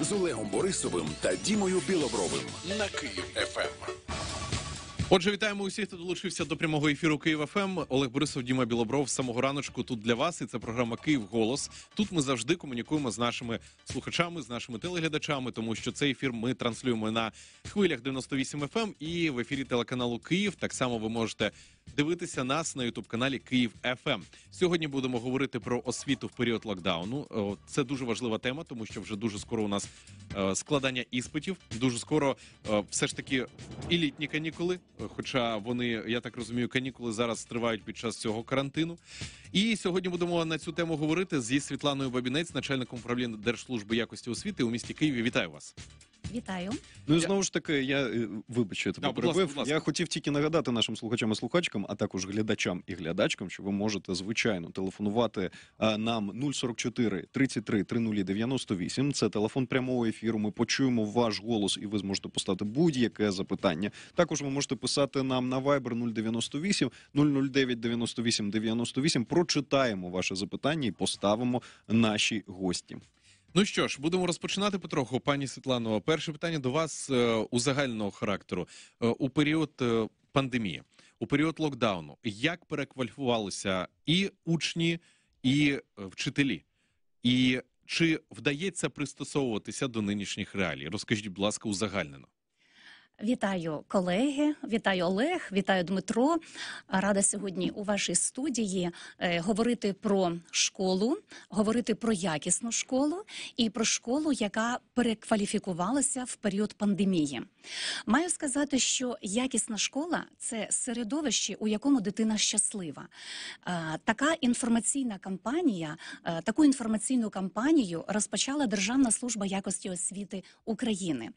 з Олегом Борисовим та Дімою Білобровим на Київ ФМ. Ем. Отже, вітаємо усіх, хто долучився до прямого ефіру Київ ФМ. Ем. Олег Борисов, Діма Білобров самого раночку тут для вас. І це програма Київ Голос. Тут ми завжди комунікуємо з нашими слухачами, з нашими телеглядачами, тому що цей ефір ми транслюємо на хвилях 98 FM ем і в ефірі телеканалу Київ. Так само ви можете дивитися нас на ютуб-каналі Київ ФМ. Ем. Сьогодні будемо говорити про освіту в період локдауну. Це дуже важлива тема, тому що вже дуже скоро у нас е, складання іспитів. Дуже скоро е, все ж таки і літні канікули. Е, хоча вони, я так розумію, канікули зараз тривають під час цього карантину. І сьогодні будемо на цю тему говорити зі Світланою Бабінець, начальником управління Держслужби якості освіти у місті Києві. Вітаю вас. Вітаю. Ну і знову ж таки, я е, вибачу, я тебе перебив. Я хотів тільки нагадати нашим слухачам і слухачкам, а також глядачам і глядачкам, що ви можете звичайно телефонувати е, нам 044 33 30 98. Це телефон прямого ефіру. Ми почуємо ваш голос, і ви зможете поставити будь-яке запитання. Також ви можете писати нам на Viber 098 009 98 98. Прочитаємо ваше запитання і поставимо наші гості. Ну що ж, будемо розпочинати потроху, пані Світлано. Перше питання до вас е, у загального характеру е, у період е, пандемії, у період локдауну, як перекваліфувалися і учні, і вчителі, і чи вдається пристосовуватися до нинішніх реалій? Розкажіть, будь ласка, узагальнено. Вітаю колеги, вітаю Олег, вітаю Дмитро. Рада сьогодні у вашій студії е, говорити про школу, говорити про якісну школу і про школу, яка перекваліфікувалася в період пандемії. Маю сказати, що якісна школа це середовище, у якому дитина щаслива. Е, така інформаційна кампанія, е, таку інформаційну кампанію розпочала Державна служба якості освіти України.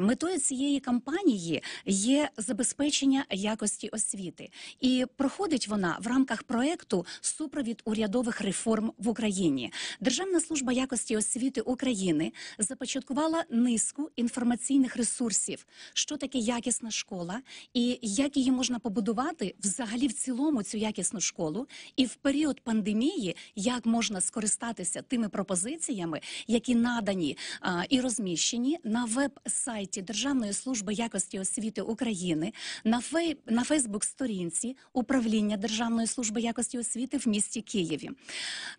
Метою цієї кампанії кампанії є забезпечення якості освіти, і проходить вона в рамках проекту супровід урядових реформ в Україні. Державна служба якості освіти України започаткувала низку інформаційних ресурсів, що таке якісна школа, і як її можна побудувати взагалі в цілому цю якісну школу, і в період пандемії як можна скористатися тими пропозиціями, які надані а, і розміщені на веб-сайті Державної служби служба якості освіти України на фей... на Фейсбук-сторінці управління Державної служби якості освіти в місті Києві.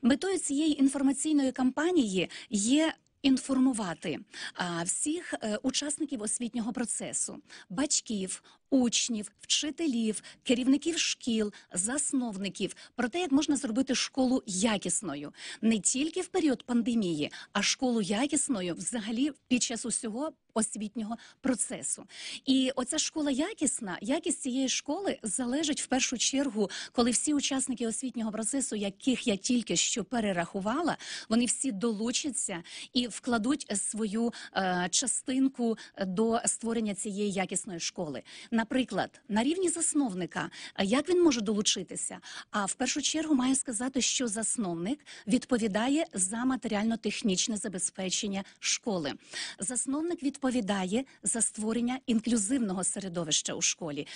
Метою цієї інформаційної кампанії є Інформувати а, всіх е, учасників освітнього процесу, батьків, учнів, вчителів, керівників шкіл, засновників про те, як можна зробити школу якісною не тільки в період пандемії, а школу якісною взагалі під час усього. Освітнього процесу, і оця школа якісна. Якість цієї школи залежить в першу чергу, коли всі учасники освітнього процесу, яких я тільки що перерахувала, вони всі долучаться і вкладуть свою е, частинку до створення цієї якісної школи. На наприклад, на рівні засновника, е, як він може долучитися? А в першу чергу маю сказати, що засновник відповідає за матеріально-технічне забезпечення школи. Засновник відповідає за створення інклюзивного середовища у школі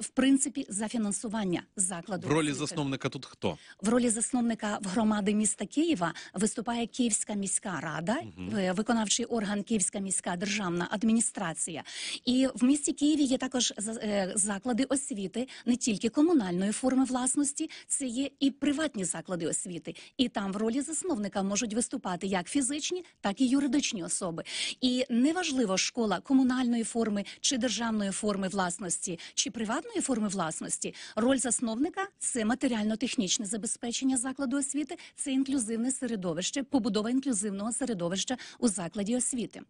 в принципі за фінансування закладу в ролі засновника. Тут хто в ролі засновника в громади міста Києва виступає Київська міська рада, угу. виконавчий орган Київська міська державна адміністрація. І в місті Києві є також е, заклади освіти, не тільки комунальної форми власності, це є і приватні заклади освіти. І там в ролі засновника можуть виступати як фізичні, так і юридичні особи. І неважливо школа комунальної форми чи державної форми власності. чи приватної форми власності роль засновника це матеріально-технічне забезпечення закладу освіти, це інклюзивне середовище, побудова інклюзивного середовища у закладі освіти.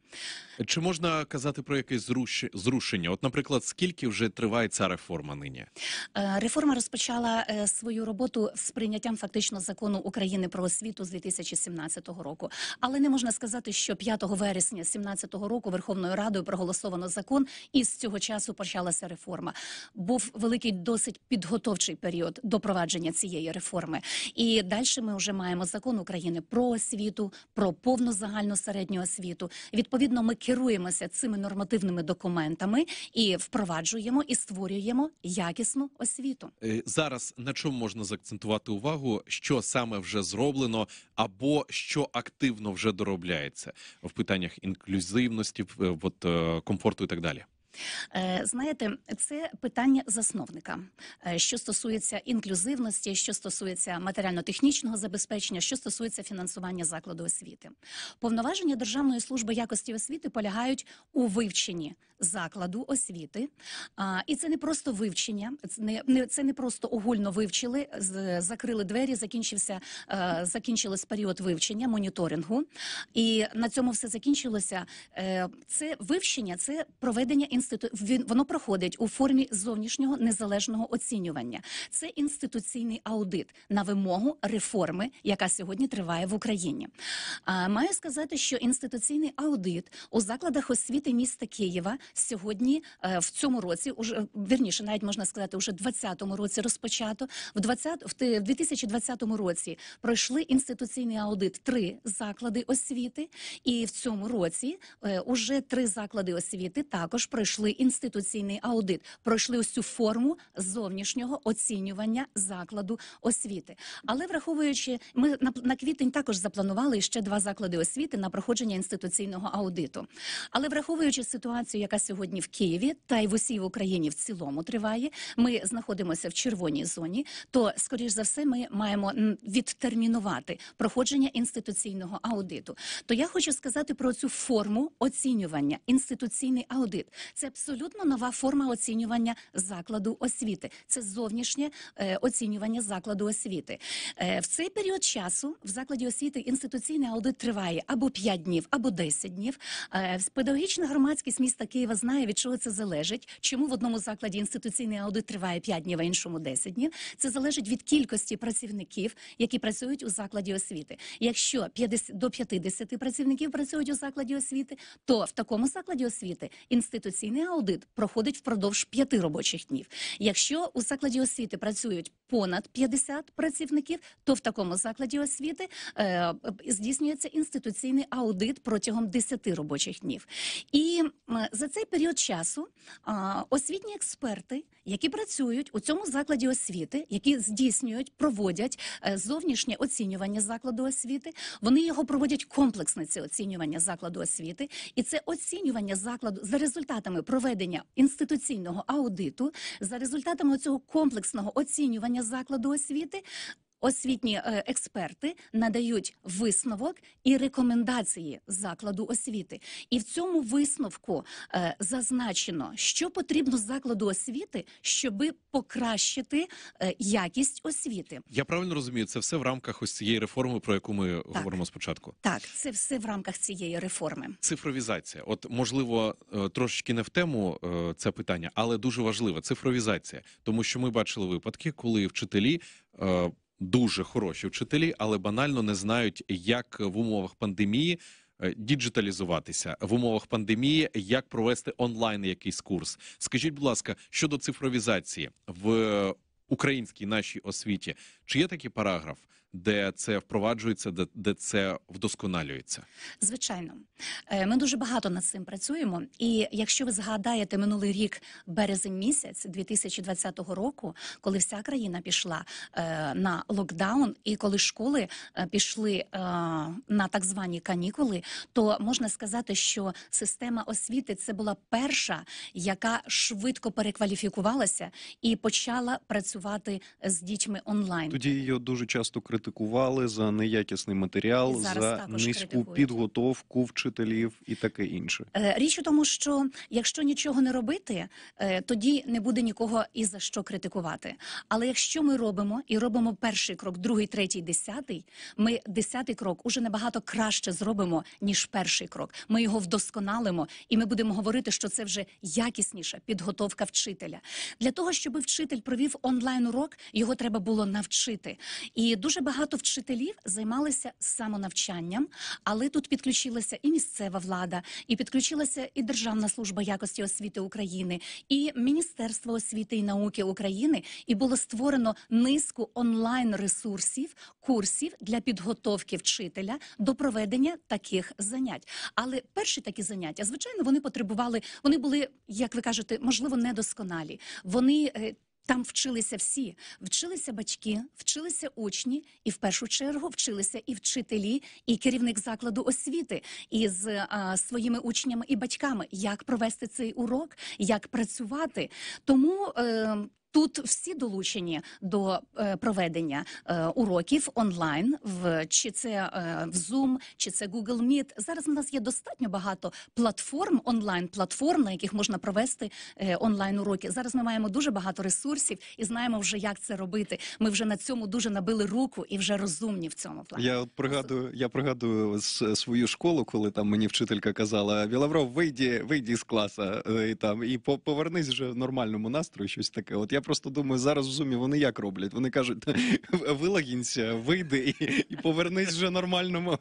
Чи можна казати про якесь зрушення? От, наприклад, скільки вже триває ця реформа нині? Е, реформа розпочала е, свою роботу з прийняттям фактично закону України про освіту з 2017 року, але не можна сказати, що 5 вересня 2017 року Верховною Радою проголосовано закон, і з цього часу почалася реформа був великий досить підготовчий період до провадження цієї реформи. І далі ми вже маємо закон України про освіту, про повну загальну середню освіту. Відповідно, ми керуємося цими нормативними документами і впроваджуємо і створюємо якісну освіту. Е, зараз на чому можна заакцентувати увагу, що саме вже зроблено, або що активно вже доробляється в питаннях інклюзивності, от е, комфорту і так далі. Е, знаєте, це питання засновника, е, що стосується інклюзивності, що стосується матеріально-технічного забезпечення, що стосується фінансування закладу освіти. Повноваження Державної служби якості освіти полягають у вивченні закладу освіти, і це не просто вивчення, це не це не просто огульно вивчили, закрили двері, закінчився е, закінчилось період вивчення, моніторингу, і на цьому все закінчилося. Це вивчення, це проведення інституту інститу... він воно проходить у формі зовнішнього незалежного оцінювання. Це інституційний аудит на вимогу реформи, яка сьогодні триває в Україні. А маю сказати, що інституційний аудит у закладах освіти міста Києва сьогодні е, в цьому році, уже верніше, навіть можна сказати, уже 20-му році розпочато. В 20, в 2020 році пройшли інституційний аудит три заклади освіти, і в цьому році е, уже три заклади освіти також пройшли пройшли інституційний аудит, пройшли ось цю форму зовнішнього оцінювання закладу освіти. Але враховуючи, ми на, на квітень також запланували ще два заклади освіти на проходження інституційного аудиту. Але враховуючи ситуацію, яка сьогодні в Києві та й в усій Україні в цілому триває, ми знаходимося в червоній зоні. То скоріш за все, ми маємо відтермінувати проходження інституційного аудиту. То я хочу сказати про цю форму оцінювання інституційний аудит. Це абсолютно нова форма оцінювання закладу освіти. Це зовнішнє е, оцінювання закладу освіти. Е, в цей період часу в закладі освіти інституційний аудит триває або 5 днів, або 10 днів. Е, педагогічна громадськість міста Києва знає, від чого це залежить. Чому в одному закладі інституційний аудит триває 5 днів, а іншому 10 днів. Це залежить від кількості працівників, які працюють у закладі освіти. Якщо 50, до 50 працівників працюють у закладі освіти, то в такому закладі освіти інституційний Атестаційний аудит проходить впродовж п'яти робочих днів. Якщо у закладі освіти працюють понад 50 працівників, то в такому закладі освіти е, здійснюється інституційний аудит протягом 10 робочих днів. І за цей період часу е, освітні експерти, які працюють у цьому закладі освіти, які здійснюють, проводять е, зовнішнє оцінювання закладу освіти, вони його проводять комплексне це оцінювання закладу освіти, і це оцінювання закладу за результатами результатами проведення інституційного аудиту, за результатами цього комплексного оцінювання закладу освіти, освітні е, експерти надають висновок і рекомендації закладу освіти. І в цьому висновку е, зазначено, що потрібно закладу освіти, щоби покращити е, якість освіти. Я правильно розумію, це все в рамках ось цієї реформи, про яку ми так. говоримо спочатку. Так, це все в рамках цієї реформи. Цифровізація, от можливо, трошечки не в тему це питання, але дуже важливо цифровізація, тому що ми бачили випадки, коли вчителі дуже хороші вчителі, але банально не знають, як в умовах пандемії. Е, діджиталізуватися в умовах пандемії, як провести онлайн якийсь курс. Скажіть, будь ласка, щодо цифровізації в українській нашій освіті, чи є такий параграф? де це впроваджується, де, де це вдосконалюється? Звичайно, е, ми дуже багато над цим працюємо. І якщо ви згадаєте минулий рік, березень місяць 2020 року, коли вся країна пішла е, на локдаун, і коли школи е, пішли на так звані канікули, то можна сказати, що система освіти це була перша, яка швидко перекваліфікувалася і почала працювати з дітьми онлайн. Тоді її дуже часто критикували критикували за неякісний матеріал, за низьку критикують. підготовку вчителів і таке інше. Е, річ у тому, що якщо нічого не робити, е, тоді не буде нікого і за що критикувати. Але якщо ми робимо і робимо перший крок, другий, третій, десятий, ми десятий крок уже набагато краще зробимо ніж перший крок. Ми його вдосконалимо, і ми будемо говорити, що це вже якісніша підготовка вчителя. Для того щоб вчитель провів онлайн урок, його треба було навчити. І дуже багато вчителів займалися самонавчанням, але тут підключилася і місцева влада, і підключилася і Державна служба якості освіти України, і Міністерство освіти і науки України. І було створено низку онлайн ресурсів, курсів для підготовки вчителя до проведення таких занять. Але перші такі заняття, звичайно, вони потребували, вони були, як ви кажете, можливо, недосконалі. Вони е, там вчилися всі, вчилися батьки, вчилися учні, і в першу чергу вчилися і вчителі, і керівник закладу освіти із а, своїми учнями і батьками, як провести цей урок, як працювати. Тому е, Тут всі долучені до е, проведення е, уроків онлайн, в чи це е, в Zoom, чи це Google Meet. Зараз у нас є достатньо багато платформ онлайн, платформ, на яких можна провести онлайн уроки. Зараз ми маємо дуже багато ресурсів і знаємо вже, як це робити. Ми вже на цьому дуже набили руку і вже розумні в цьому плані. Я пригадую, я пригадую свою школу, коли там мені вчителька казала Вілавров, вийди, вийди з класу і там і повернись вже в нормальному настрою. Щось таке. От я. Я просто думаю, зараз в зумі вони як роблять. Вони кажуть, вилагінься, вийди і, і повернись вже нормальному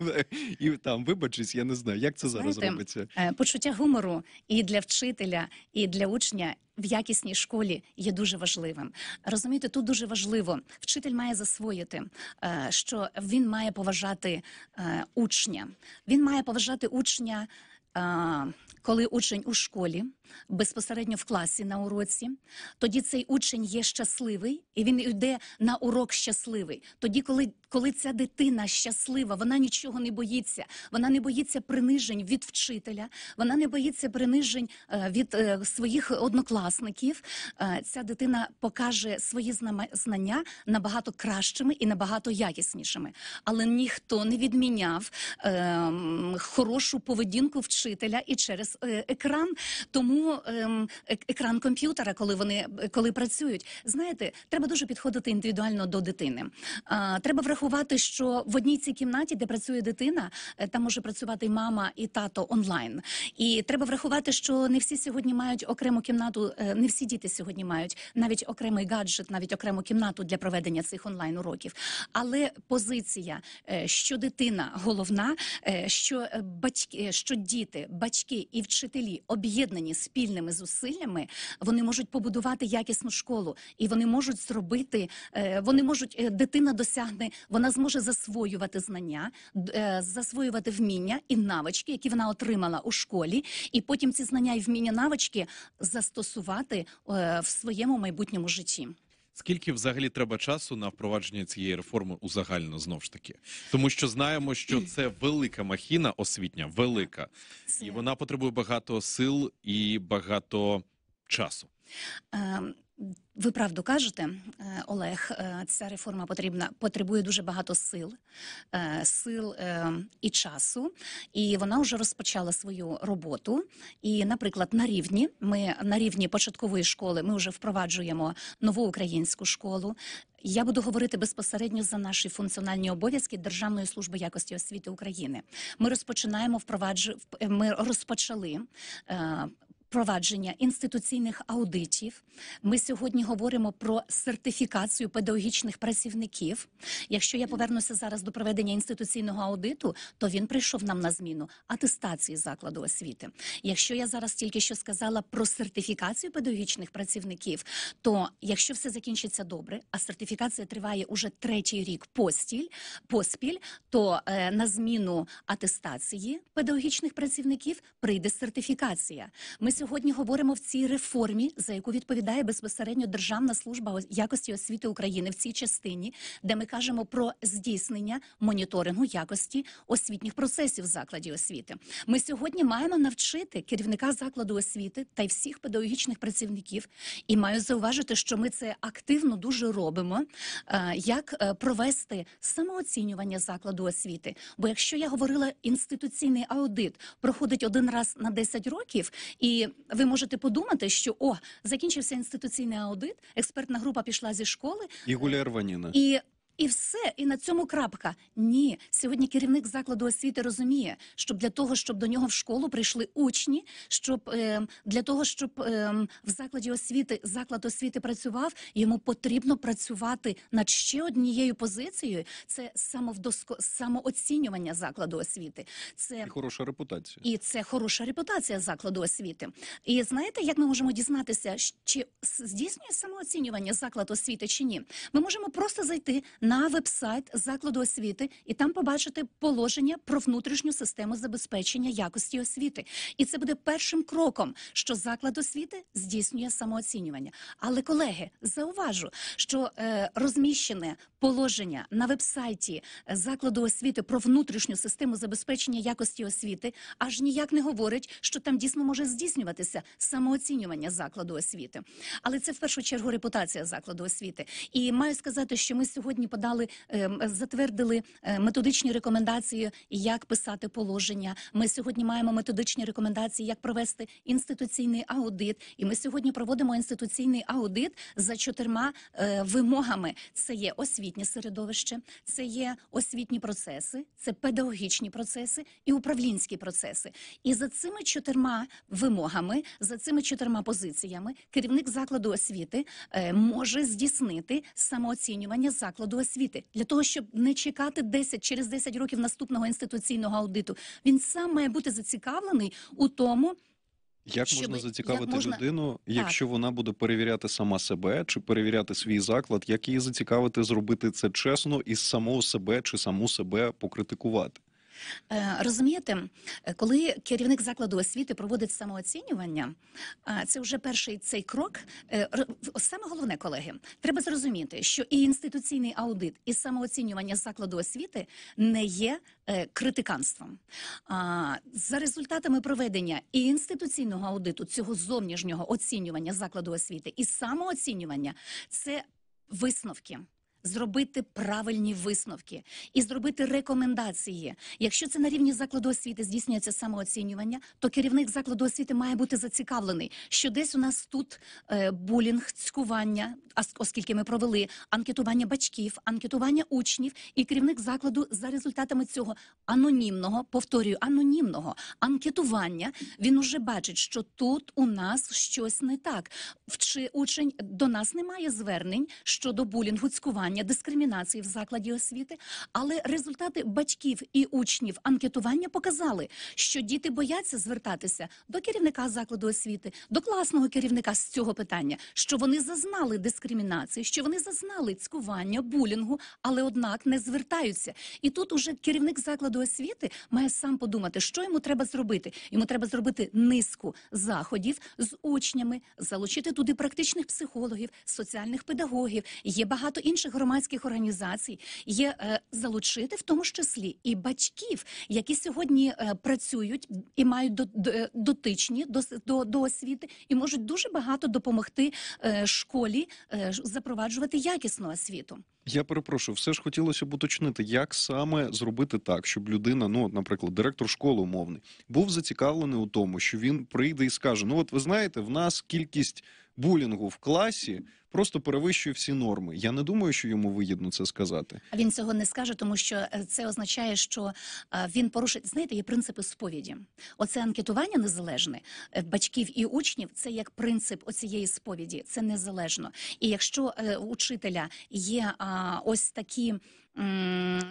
І там вибачись, я не знаю, як це зараз Знаєте, робиться. Е, почуття гумору і для вчителя, і для учня. В якісній школі є дуже важливим. Розумієте, тут дуже важливо. Вчитель має засвоїти, е, що він має поважати е, учня. Він має поважати учня коли учень у школі, безпосередньо в класі на уроці, тоді цей учень є щасливий і він йде на урок щасливий. Тоді, коли коли ця дитина щаслива, вона нічого не боїться. Вона не боїться принижень від вчителя, вона не боїться принижень е, від е, своїх однокласників. Е, ця дитина покаже свої знання набагато кращими і набагато якіснішими. Але ніхто не відміняв ем, хорошу поведінку вчителя і через екран. Тому ем, екран комп'ютера, коли вони коли працюють, знаєте, треба дуже підходити індивідуально до дитини. Треба враховувати врахувати, що в одній цій кімнаті, де працює дитина, е, там може працювати і мама і тато онлайн. І треба врахувати, що не всі сьогодні мають окрему кімнату, е, не всі діти сьогодні мають навіть окремий гаджет, навіть окрему кімнату для проведення цих онлайн уроків. Але позиція, е, що дитина головна, що батьки, що діти, батьки і вчителі об'єднані спільними зусиллями, вони можуть побудувати якісну школу, і вони можуть зробити, вони можуть дитина досягне вона зможе засвоювати знання, е, засвоювати вміння і навички, які вона отримала у школі, і потім ці знання і вміння навички застосувати е, в своєму майбутньому житті. Скільки взагалі треба часу на впровадження цієї реформи у загально знов ж таки, тому що знаємо, що це велика махіна освітня, велика, і вона потребує багато сил і багато часу. Ем, ви правду кажете, е, Олег, е, ця реформа потрібна потребує дуже багато сил, е, сил і часу, і вона вже розпочала свою роботу. І, наприклад, на рівні ми на рівні початкової школи ми вже впроваджуємо нову українську школу. Я буду говорити безпосередньо за наші функціональні обов'язки Державної служби якості освіти України. Ми розпочинаємо впроваджу... Ми розпочали провадження інституційних аудитів. Ми сьогодні говоримо про сертифікацію педагогічних працівників. Якщо я повернуся зараз до проведення інституційного аудиту, то він прийшов нам на зміну атестації закладу освіти. Якщо я зараз тільки що сказала про сертифікацію педагогічних працівників, то якщо все закінчиться добре, а сертифікація триває уже третій рік постіль поспіль, то е, на зміну атестації педагогічних працівників прийде сертифікація. Ми сьогодні говоримо в цій реформі, за яку відповідає безпосередньо Державна служба якості освіти України в цій частині, де ми кажемо про здійснення моніторингу якості освітніх процесів в закладі освіти. Ми сьогодні маємо навчити керівника закладу освіти та й всіх педагогічних працівників, і маю зауважити, що ми це активно дуже робимо. Е, як е, провести самооцінювання закладу освіти? Бо якщо я говорила інституційний аудит проходить один раз на 10 років, і ви можете подумати, що о закінчився інституційний аудит, експертна група пішла зі школи і гуляє рваніна. і і все, і на цьому крапка. Ні, сьогодні керівник закладу освіти розуміє, щоб для того, щоб до нього в школу прийшли учні, щоб е, для того, щоб е, в закладі освіти заклад освіти працював, йому потрібно працювати над ще однією позицією. Це самовдоско... самооцінювання закладу освіти. Це і хороша репутація, і це хороша репутація закладу освіти. І знаєте, як ми можемо дізнатися, чи здійснює самооцінювання заклад освіти чи ні? Ми можемо просто зайти на веб-сайт закладу освіти і там побачите положення про внутрішню систему забезпечення якості освіти. І це буде першим кроком, що заклад освіти здійснює самооцінювання. Але колеги, зауважу, що е, розміщене положення на веб-сайті е, закладу освіти про внутрішню систему забезпечення якості освіти аж ніяк не говорить, що там дійсно може здійснюватися самооцінювання закладу освіти. Але це в першу чергу репутація закладу освіти. І маю сказати, що ми сьогодні подали, ем, затвердили е, методичні рекомендації, як писати положення. Ми сьогодні маємо методичні рекомендації, як провести інституційний аудит. І ми сьогодні проводимо інституційний аудит за чотирма е, вимогами: це є освітнє середовище, це є освітні процеси, це педагогічні процеси і управлінські процеси. І за цими чотирма вимогами, за цими чотирма позиціями, керівник закладу освіти е, може здійснити самооцінювання закладу освіти освіти для того, щоб не чекати 10, через 10 років наступного інституційного аудиту. Він сам має бути зацікавлений у тому. Як Щоби, можна зацікавити як можна... людину, якщо так. вона буде перевіряти сама себе чи перевіряти свій заклад, як її зацікавити зробити це чесно і самого себе чи саму себе покритикувати? Е, розумієте, е, коли керівник закладу освіти проводить самооцінювання, це вже перший цей крок. Е, саме головне, колеги, треба зрозуміти, що і інституційний аудит, і самооцінювання закладу освіти не є критиканством. За результатами проведення і інституційного аудиту цього зовнішнього оцінювання закладу освіти і самооцінювання це висновки зробити правильні висновки і зробити рекомендації. Якщо це на рівні закладу освіти здійснюється самооцінювання, то керівник закладу освіти має бути зацікавлений, що десь у нас тут е, булінг, цькування, оскільки ми провели анкетування батьків, анкетування учнів, і керівник закладу за результатами цього анонімного повторюю анонімного анкетування. Він уже бачить, що тут у нас щось не так. Вчи учень до нас немає звернень щодо булінгу, цькування запобігання дискримінації в закладі освіти, але результати батьків і учнів анкетування показали, що діти бояться звертатися до керівника закладу освіти, до класного керівника з цього питання, що вони зазнали дискримінації, що вони зазнали цькування, булінгу, але однак не звертаються. І тут уже керівник закладу освіти має сам подумати, що йому треба зробити. Йому треба зробити низку заходів з учнями, залучити туди практичних психологів, соціальних педагогів. Є багато інших громадян громадських організацій є е, залучити в тому числі і батьків, які сьогодні е, працюють і мають е, дотичні до, до, до освіти, і можуть дуже багато допомогти школі запроваджувати якісну освіту. Я перепрошую, все ж хотілося б уточнити, як саме зробити так, щоб людина, ну, наприклад, директор школи умовний, був зацікавлений у тому, що він прийде і скаже: Ну, от ви знаєте, в нас кількість булінгу в класі просто перевищує всі норми. Я не думаю, що йому вигідно це сказати. А він цього не скаже, тому що е, це означає, що е, він порушить. Знаєте, є принципи сповіді. Оце анкетування незалежне е, батьків і учнів. Це як принцип оцієї сповіді. Це незалежно. І якщо у учителя є ось такі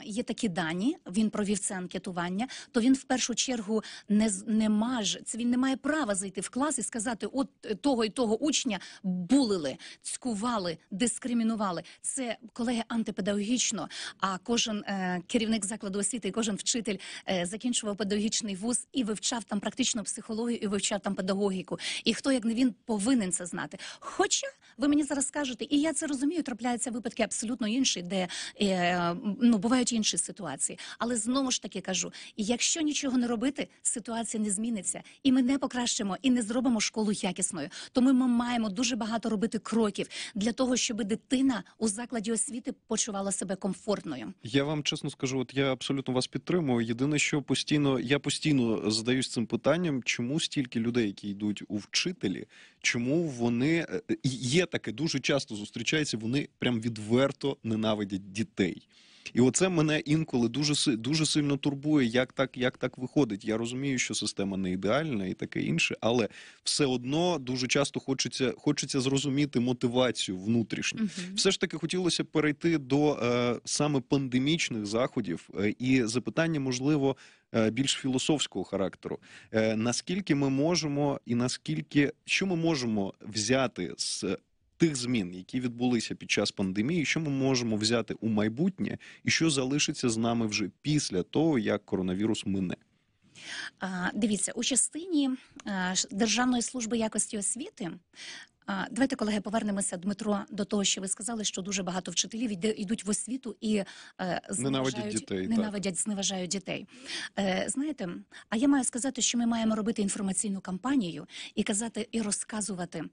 є такі дані, він провів це анкетування, то він в першу чергу не не має, він не має права зайти в клас і сказати, от е, того і того учня булили, цькували, дискримінували. Це колеги антипедагогічно. А кожен е, керівник закладу освіти, і кожен вчитель е, закінчував педагогічний вуз і вивчав там практично психологію, і вивчав там педагогіку. І хто як не він повинен це знати? Хоча ви мені зараз скажете, і я це розумію. Трапляються випадки абсолютно інші, де е, ну бувають інші ситуації. Але знову ж таки кажу: якщо нічого не робити, ситуація не зміниться, і ми не покращимо і не зробимо школу якісною. Тому ми маємо дуже багато робити кроків для того, щоб дитина у закладі освіти почувала себе комфортною. Я вам чесно скажу, от я абсолютно вас підтримую. Єдине, що постійно я постійно задаюсь цим питанням, чому стільки людей, які йдуть у вчителі, чому вони е, є таке дуже часто зустрічається. Вони прям відверто ненавидять дітей. І оце мене інколи дуже дуже сильно турбує, як так як так виходить. Я розумію, що система не ідеальна і таке інше, але все одно дуже часто хочеться хочеться зрозуміти мотивацію внутрішню. Uh Все ж таки хотілося б перейти до е, саме пандемічних заходів е, і запитання, можливо, е, більш філософського характеру. Е, наскільки ми можемо, і наскільки що ми можемо взяти з тих змін, які відбулися під час пандемії, що ми можемо взяти у майбутнє, і що залишиться з нами вже після того, як коронавірус мине. Дивіться у частині Державної служби якості освіти. Давайте, колеги, повернемося Дмитро до того, що ви сказали, що дуже багато вчителів йдуть в освіту і е, зневажають дітей, ненавидять, зневажають дітей. Е, знаєте, а я маю сказати, що ми маємо робити інформаційну кампанію і казати і розказувати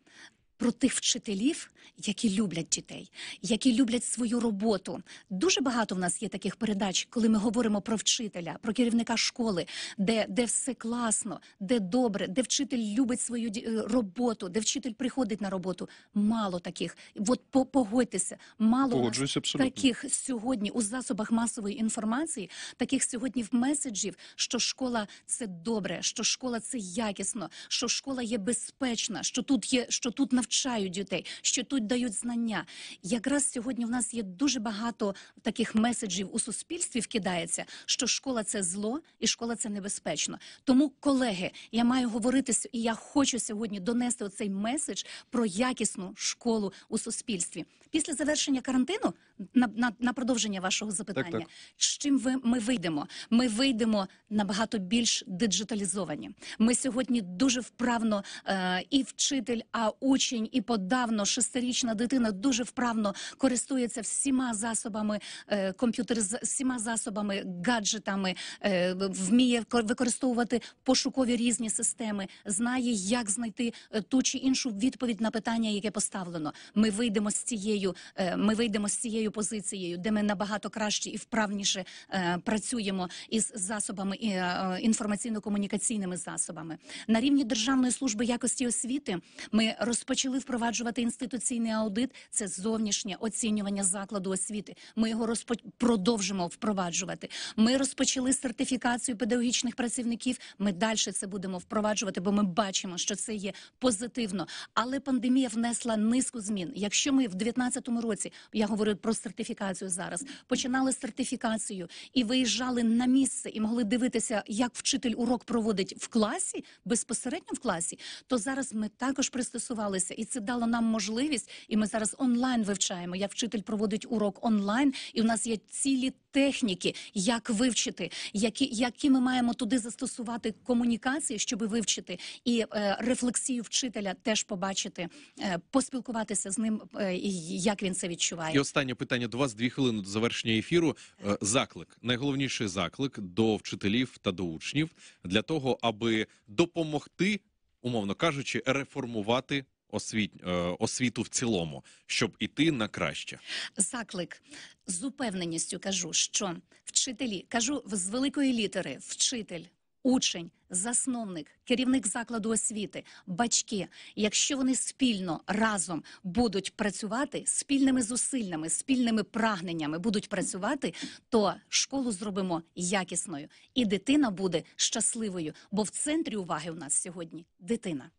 про тих вчителів, які люблять дітей, які люблять свою роботу. Дуже багато в нас є таких передач, коли ми говоримо про вчителя, про керівника школи, де де все класно, де добре, де вчитель любить свою е, роботу, де вчитель приходить на роботу. Мало таких. От погодьтеся, мало у нас таких сьогодні у засобах масової інформації, таких сьогодні в меседжів, що школа це добре, що школа це якісно, що школа є безпечна, що тут є, що тут на навчають дітей, що тут дають знання. Якраз сьогодні в нас є дуже багато таких меседжів у суспільстві. Вкидається, що школа це зло і школа це небезпечно. Тому, колеги, я маю говорити і я хочу сьогодні донести оцей меседж про якісну школу у суспільстві. Після завершення карантину на на, на продовження вашого запитання, так, так. з чим ви ми вийдемо? Ми вийдемо набагато більш диджиталізовані. Ми сьогодні дуже вправно е, і вчитель, а учні. Сполучень і подавно шестирічна дитина дуже вправно користується всіма засобами е, комп'ютер всіма засобами, гаджетами, е, вміє використовувати пошукові різні системи, знає, як знайти е, ту чи іншу відповідь на питання, яке поставлено. Ми вийдемо з цією, е, ми вийдемо з цією позицією, де ми набагато краще і вправніше е, працюємо із засобами і е, інформаційно-комунікаційними засобами на рівні державної служби якості освіти. Ми розпочали почали впроваджувати інституційний аудит. Це зовнішнє оцінювання закладу освіти. Ми його розпо... продовжимо впроваджувати. Ми розпочали сертифікацію педагогічних працівників. Ми далі це будемо впроваджувати, бо ми бачимо, що це є позитивно. Але пандемія внесла низку змін. Якщо ми в 2019 році я говорю про сертифікацію зараз, починали сертифікацію і виїжджали на місце і могли дивитися, як вчитель урок проводить в класі безпосередньо в класі, то зараз ми також пристосувалися вчитися, і це дало нам можливість. І ми зараз онлайн вивчаємо. Як вчитель проводить урок онлайн, і в нас є цілі техніки, як вивчити, які які ми маємо туди застосувати комунікації, щоб вивчити, і е, рефлексію вчителя теж побачити, е, поспілкуватися з ним, е, як він це відчуває. І останнє питання до вас дві хвилини до завершення ефіру. Е, заклик найголовніший заклик до вчителів та до учнів для того, аби допомогти. Умовно кажучи, реформувати освіт, е, освіту в цілому, щоб іти на краще. Заклик з упевненістю кажу, що вчителі кажу з великої літери вчитель. Учень, засновник, керівник закладу освіти, батьки, якщо вони спільно разом будуть працювати спільними зусиллями, спільними прагненнями будуть працювати, то школу зробимо якісною, і дитина буде щасливою, бо в центрі уваги у нас сьогодні дитина.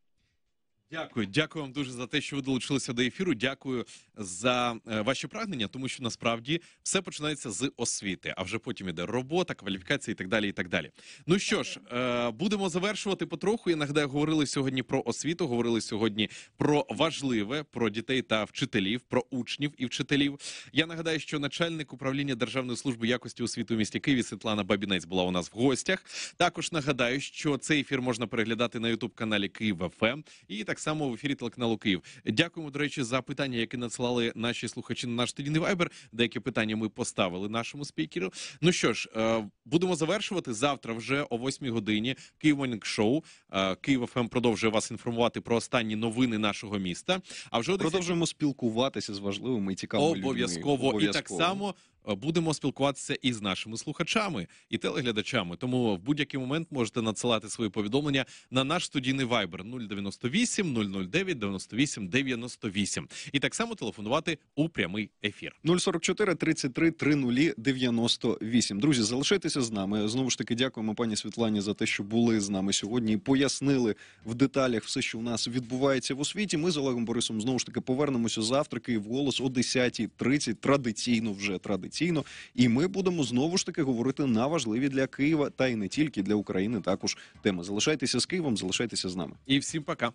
Дякую, дякую вам дуже за те, що ви долучилися до ефіру. Дякую за е, ваші прагнення, тому що насправді все починається з освіти, а вже потім іде робота, кваліфікація і так далі. і так далі. Ну що ж, е, будемо завершувати потроху. Я нагадаю, говорили сьогодні про освіту. Говорили сьогодні про важливе, про дітей та вчителів, про учнів і вчителів. Я нагадаю, що начальник управління Державної служби якості освіти у місті Києві Світлана Бабінець була у нас в гостях. Також нагадаю, що цей ефір можна переглядати на ютуб каналі ФМ ем. і так так само в ефірі телеканалу Київ. Дякуємо, до речі, за питання, які надсилали наші слухачі на наш студійний вайбер. Деякі питання ми поставили нашому спікеру. Ну що ж, е, будемо завершувати завтра, вже о 8 годині. Київ Монінг Шоу. Е, Київ ФМ продовжує вас інформувати про останні новини нашого міста. А вже продовжуємо спілкуватися з важливими і цікавими обов'язково обов і так само будемо спілкуватися і з нашими слухачами і телеглядачами. Тому в будь-який момент можете надсилати свої повідомлення на наш студійний вайбер 098 009 98 98. І так само телефонувати у прямий ефір. 044 33 30 98. Друзі, залишайтеся з нами. Знову ж таки, дякуємо пані Світлані за те, що були з нами сьогодні. і Пояснили в деталях все, що у нас відбувається в освіті. Ми з Олегом Борисом знову ж таки повернемося завтра. Київ голос о 10.30. Традиційно вже традиційно традиційно. І ми будемо знову ж таки говорити на важливі для Києва та й не тільки для України. Також теми залишайтеся з Києвом, залишайтеся з нами. І всім пока.